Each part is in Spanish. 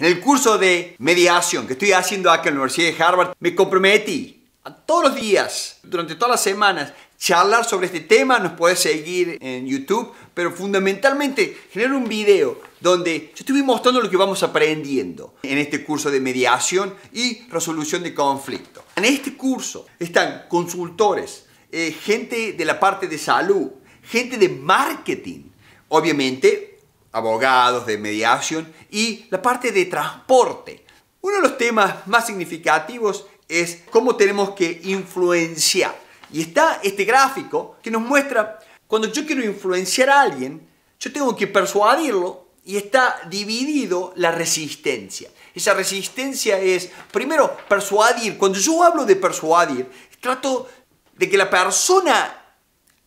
En el curso de mediación que estoy haciendo acá en la Universidad de Harvard, me comprometí a todos los días, durante todas las semanas, charlar sobre este tema. Nos puedes seguir en YouTube, pero fundamentalmente generar un video donde yo estuve mostrando lo que vamos aprendiendo en este curso de mediación y resolución de conflicto. En este curso están consultores, eh, gente de la parte de salud, gente de marketing, obviamente abogados, de mediación y la parte de transporte. Uno de los temas más significativos es cómo tenemos que influenciar. Y está este gráfico que nos muestra cuando yo quiero influenciar a alguien, yo tengo que persuadirlo y está dividido la resistencia. Esa resistencia es, primero, persuadir. Cuando yo hablo de persuadir, trato de que la persona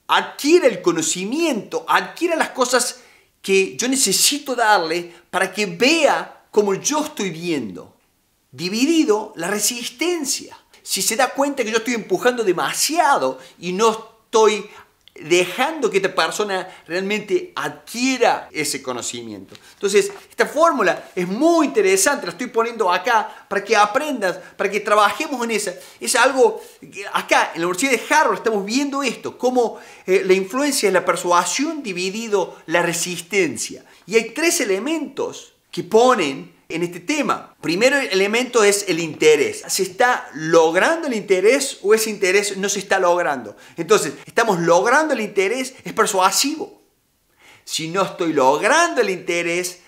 adquiera el conocimiento, adquiera las cosas que yo necesito darle para que vea como yo estoy viendo. Dividido la resistencia. Si se da cuenta que yo estoy empujando demasiado y no estoy dejando que esta persona realmente adquiera ese conocimiento. Entonces, esta fórmula es muy interesante, la estoy poniendo acá para que aprendas, para que trabajemos en esa. Es algo, acá en la Universidad de Harvard estamos viendo esto, cómo eh, la influencia es la persuasión dividido la resistencia. Y hay tres elementos que ponen en este tema. Primero elemento es el interés. ¿Se está logrando el interés o ese interés no se está logrando? Entonces, estamos logrando el interés, es persuasivo. Si no estoy logrando el interés,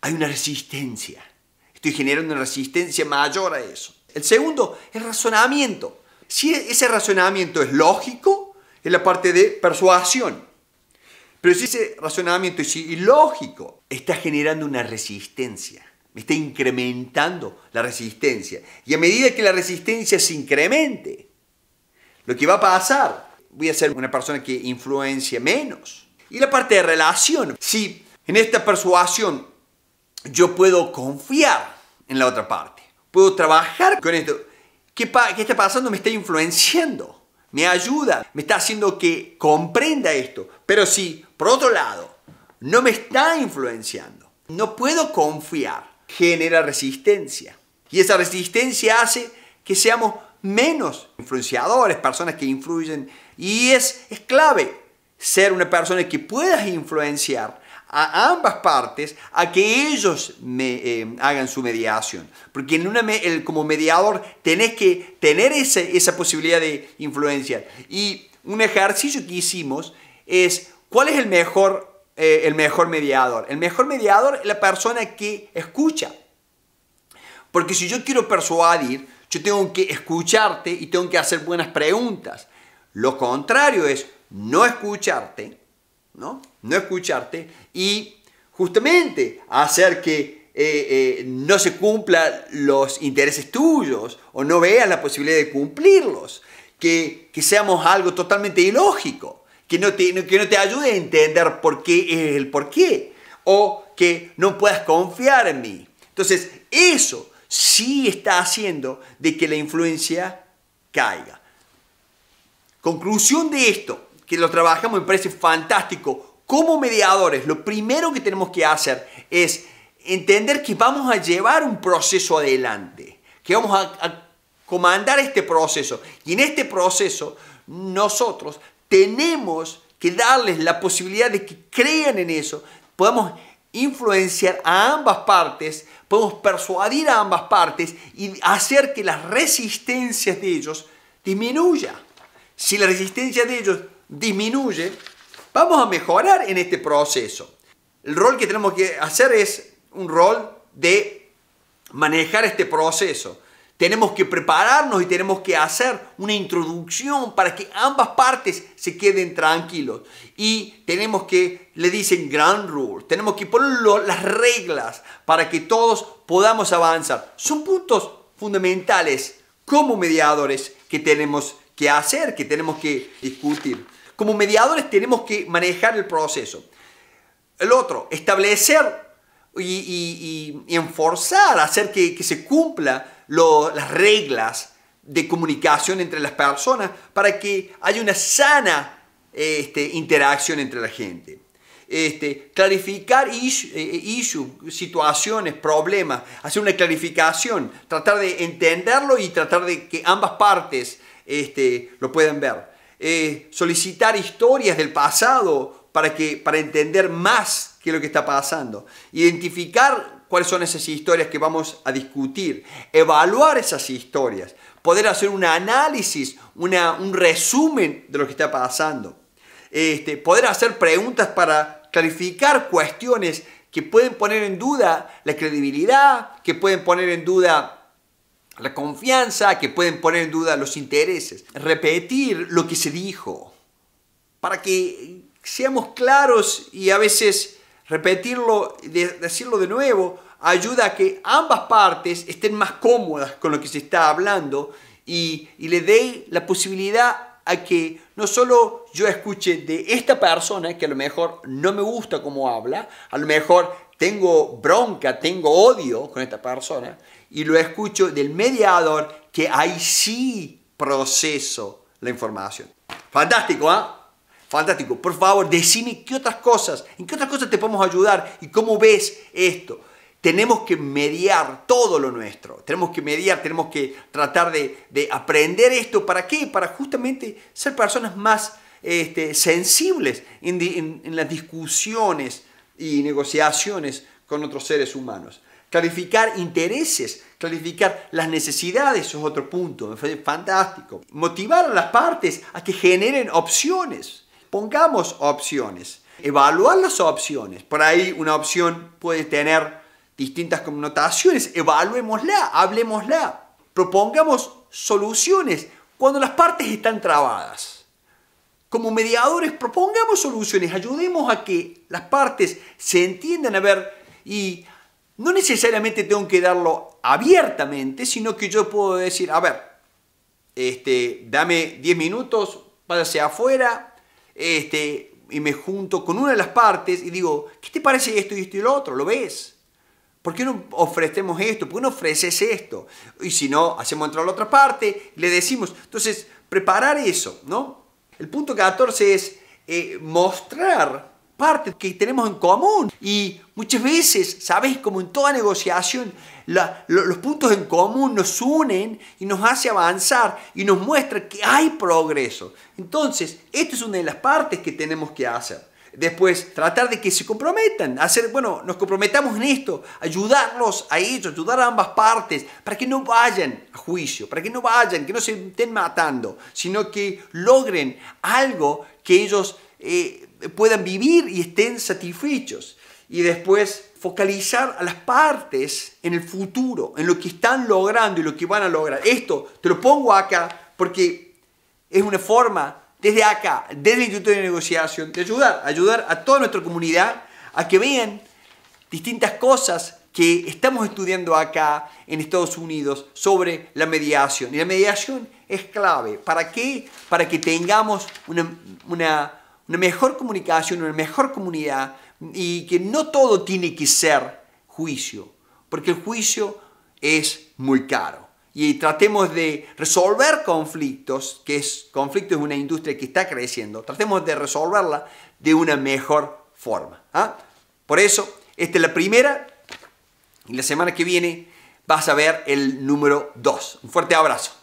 hay una resistencia. Estoy generando una resistencia mayor a eso. El segundo, el razonamiento. Si ese razonamiento es lógico, es la parte de persuasión. Pero si ese razonamiento es ilógico, está generando una resistencia. Me está incrementando la resistencia. Y a medida que la resistencia se incremente, lo que va a pasar, voy a ser una persona que influencia menos. Y la parte de relación, si en esta persuasión yo puedo confiar en la otra parte, puedo trabajar con esto, qué está pasando? Me está influenciando, me ayuda, me está haciendo que comprenda esto. Pero si, por otro lado, no me está influenciando, no puedo confiar genera resistencia. Y esa resistencia hace que seamos menos influenciadores, personas que influyen. Y es, es clave ser una persona que puedas influenciar a ambas partes a que ellos me, eh, hagan su mediación. Porque en una como mediador tenés que tener esa posibilidad de influenciar. Y un ejercicio que hicimos es cuál es el mejor eh, el mejor mediador? El mejor mediador es la persona que escucha. Porque si yo quiero persuadir, yo tengo que escucharte y tengo que hacer buenas preguntas. Lo contrario es no escucharte, ¿no? No escucharte y justamente hacer que eh, eh, no se cumplan los intereses tuyos o no veas la posibilidad de cumplirlos, que seamos algo totalmente ilógico que no te, ayude a entender por qué es el por qué, o que no puedas confiar en mí. Entonces, eso sí está haciendo de que la influencia caiga. Conclusión de esto, que lo trabajamos, me parece fantástico. Como mediadores, lo primero que tenemos que hacer es entender que vamos a llevar un proceso adelante, que vamos a comandar este proceso. Y en este proceso nosotros tenemos que darles la posibilidad de que crean en eso. Podemos influenciar a ambas partes, podemos persuadir a ambas partes y hacer que las resistencias de ellos disminuya. Si la resistencia de ellos disminuye, vamos a mejorar en este proceso. El rol que tenemos que hacer es un rol de manejar este proceso, tenemos que prepararnos y tenemos que hacer una introducción para que ambas partes se queden tranquilos. Y tenemos que, le dicen ground rule, tenemos que poner las reglas para que todos podamos avanzar. Son puntos fundamentales como mediadores que tenemos que hacer, que tenemos que discutir. Como mediadores tenemos que manejar el proceso. El otro, establecer y, enforzar, hacer que se cumpla las reglas de comunicación entre las personas para que haya una sana este, interacción entre la gente. Este, clarificar eh, issues, situaciones, problemas, hacer una clarificación, tratar de entenderlo y tratar de que ambas partes este, lo puedan ver. Eh, solicitar historias del pasado para, que, para entender más qué es lo que está pasando. Identificar cuáles son esas historias que vamos a discutir, evaluar esas historias, poder hacer un análisis, un resumen de lo que está pasando, este, poder hacer preguntas para clarificar cuestiones que pueden poner en duda la credibilidad, que pueden poner en duda la confianza, que pueden poner en duda los intereses. Repetir lo que se dijo para que seamos claros y a veces Repetirlo, decirlo de nuevo, ayuda a que ambas partes estén más cómodas con lo que se está hablando y, le dé la posibilidad a que no solo yo escuche de esta persona que a lo mejor no me gusta cómo habla, a lo mejor tengo bronca, tengo odio con esta persona, y lo escucho del mediador que ahí sí proceso la información. Fantástico, ¿ah? Fantástico. Por favor, decime qué otras cosas, en qué otras cosas te podemos ayudar y cómo ves esto. Tenemos que mediar todo lo nuestro. Tenemos que mediar, tenemos que tratar de, aprender esto. ¿Para qué? Para justamente ser personas más este, sensibles en, las discusiones y negociaciones con otros seres humanos. Clarificar intereses, clarificar las necesidades, eso es otro punto, fantástico. Motivar a las partes a que generen opciones. Pongamos opciones, evaluar las opciones. Por ahí una opción puede tener distintas connotaciones, evaluémosla, hablemosla, propongamos soluciones cuando las partes están trabadas. Como mediadores propongamos soluciones, ayudemos a que las partes se entiendan a ver y no necesariamente tengo que darlo abiertamente, sino que yo puedo decir, a ver, este, dame 10 minutos, váyase afuera, este, y me junto con una de las partes y digo, ¿qué te parece esto y esto y lo otro? ¿Lo ves? ¿Por qué no ofrecemos esto? ¿Por qué no ofreces esto? Y si no, hacemos entrar a la otra parte, le decimos. Entonces, preparar eso, ¿no? El punto 14 es eh, mostrar que tenemos en común. Y muchas veces, ¿sabes? Como en toda negociación, los puntos en común nos unen y nos hace avanzar y nos muestra que hay progreso. Entonces, esto es una de las partes que tenemos que hacer. Después, tratar de que se comprometan, hacer, bueno, nos comprometamos en esto, ayudarlos a ellos, ayudar a ambas partes, para que no vayan a juicio, para que no vayan, que no se estén matando, sino que logren algo que ellos eh, puedan vivir y estén satisfechos. Y después focalizar a las partes en el futuro, en lo que están logrando y lo que van a lograr. Esto te lo pongo acá porque es una forma desde acá, desde el Instituto de Negociación, de ayudar, ayudar a toda nuestra comunidad a que vean distintas cosas que estamos estudiando acá en Estados Unidos sobre la mediación. Y la mediación es clave. ¿Para qué? Para que tengamos una, una mejor comunicación, una mejor comunidad y que no todo tiene que ser juicio, porque el juicio es muy caro. Y tratemos de resolver conflictos, que es conflicto es una industria que está creciendo, tratemos de resolverla de una mejor forma. ¿ah? Por eso, esta es la primera y la semana que viene vas a ver el número 2. Un fuerte abrazo.